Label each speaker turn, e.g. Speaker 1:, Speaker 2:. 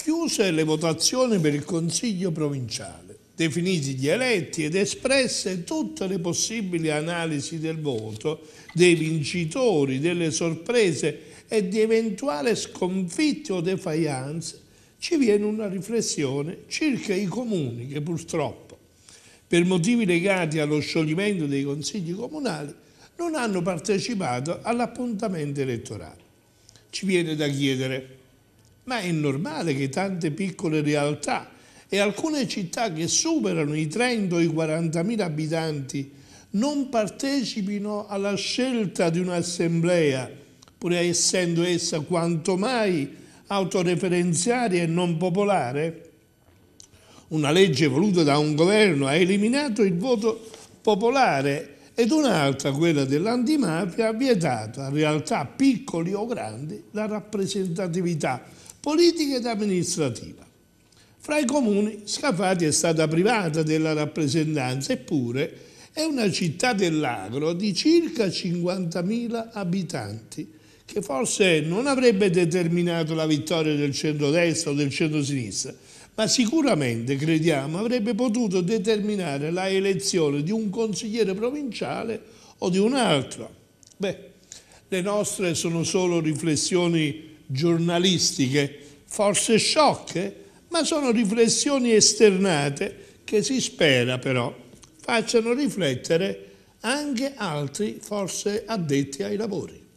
Speaker 1: chiuse le votazioni per il Consiglio provinciale, definiti gli eletti ed espresse tutte le possibili analisi del voto, dei vincitori, delle sorprese e di eventuali sconfitti o defaianze, ci viene una riflessione circa i comuni che purtroppo, per motivi legati allo scioglimento dei consigli comunali, non hanno partecipato all'appuntamento elettorale. Ci viene da chiedere ma è normale che tante piccole realtà e alcune città che superano i 30 o i 40.000 abitanti non partecipino alla scelta di un'assemblea, pur essendo essa quanto mai autoreferenziaria e non popolare? Una legge voluta da un governo ha eliminato il voto popolare ed un'altra, quella dell'antimafia, ha vietato a realtà piccoli o grandi la rappresentatività politica ed amministrativa. Fra i comuni Scafati è stata privata della rappresentanza, eppure è una città dell'agro di circa 50.000 abitanti, che forse non avrebbe determinato la vittoria del centro-destra o del centro-sinistra, ma sicuramente, crediamo, avrebbe potuto determinare la elezione di un consigliere provinciale o di un altro. Beh, le nostre sono solo riflessioni giornalistiche, forse sciocche, ma sono riflessioni esternate che si spera però facciano riflettere anche altri forse addetti ai lavori.